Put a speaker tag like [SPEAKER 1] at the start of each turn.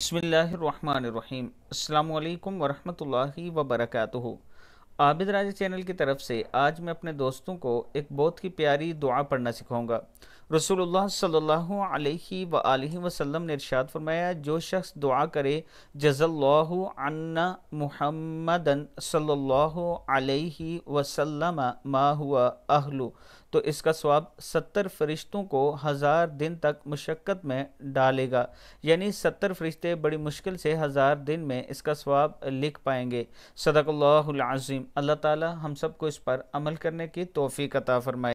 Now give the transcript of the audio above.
[SPEAKER 1] बसमीम् अल्लाम वरहमतुल्लाहि वबरकातुहु आबिद राजा चैनल की तरफ से आज मैं अपने दोस्तों को एक बहुत ही प्यारी दुआ पढ़ना सिखाऊंगा رسول اللہ صلی اللہ علیہ وآلہ وسلم نے ارشاد فرمایا جو شخص دعا کرے جز اللہ عنا محمد صلی اللہ علیہ وسلم ما ہوا تو اس کا سواب ستر فرشتوں کو ہزار دن تک مشقت میں ڈالے گا یعنی ستر فرشتے بڑی مشکل سے ہزار دن میں اس کا سواب لکھ پائیں گے صدق اللہ العظیم اللہ تعالی ہم سب کو اس پر عمل کرنے کی توفیق عطا فرمائے